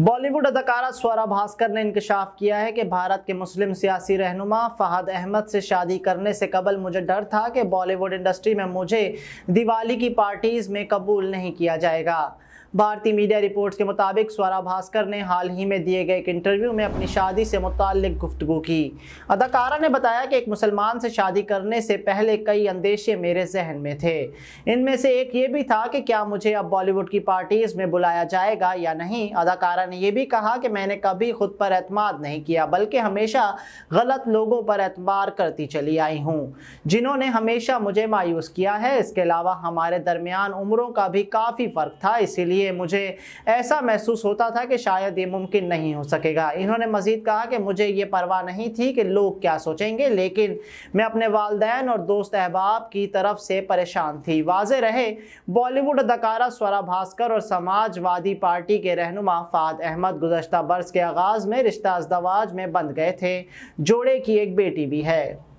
बॉलीवुड अदाकारा स्वरा भास्कर ने इंकशाफ किया है कि भारत के मुस्लिम सियासी रहनुमा फहद अहमद से शादी करने से कबल मुझे डर था कि बॉलीवुड इंडस्ट्री में मुझे दिवाली की पार्टीज़ में कबूल नहीं किया जाएगा भारतीय मीडिया रिपोर्ट्स के मुताबिक स्वरा भास्कर ने हाल ही में दिए गए एक इंटरव्यू में अपनी शादी से मुतक गुफ्तु की अदाकारा ने बताया कि एक मुसलमान से शादी करने से पहले कई अंदेशे मेरे जहन में थे इनमें से एक ये भी था कि क्या मुझे अब बॉलीवुड की पार्टीज़ में बुलाया जाएगा या नहीं अदाकारा ने यह भी कहा कि मैंने कभी खुद पर अतमाद नहीं किया बल्कि हमेशा गलत लोगों पर एतबार करती चली आई हूँ जिन्होंने हमेशा मुझे मायूस किया है इसके अलावा हमारे दरमियान उम्रों का भी काफ़ी फ़र्क था इसीलिए लिए मुझे ऐसा महसूस होता था कि शायद ये मुमकिन नहीं हो सकेगा इन्होंने मज़ीद कहा कि मुझे ये परवाह नहीं थी कि लोग क्या सोचेंगे लेकिन मैं अपने वालदेन और दोस्त अहबाब की तरफ से परेशान थी वाज रहे बॉलीवुड अदकारा स्वरा भास्कर और समाजवादी पार्टी के रहनुमा फाद अहमद गुजशत बरस के आगाज़ में रिश्ता अजदवाज में बंद गए थे जोड़े की एक बेटी भी है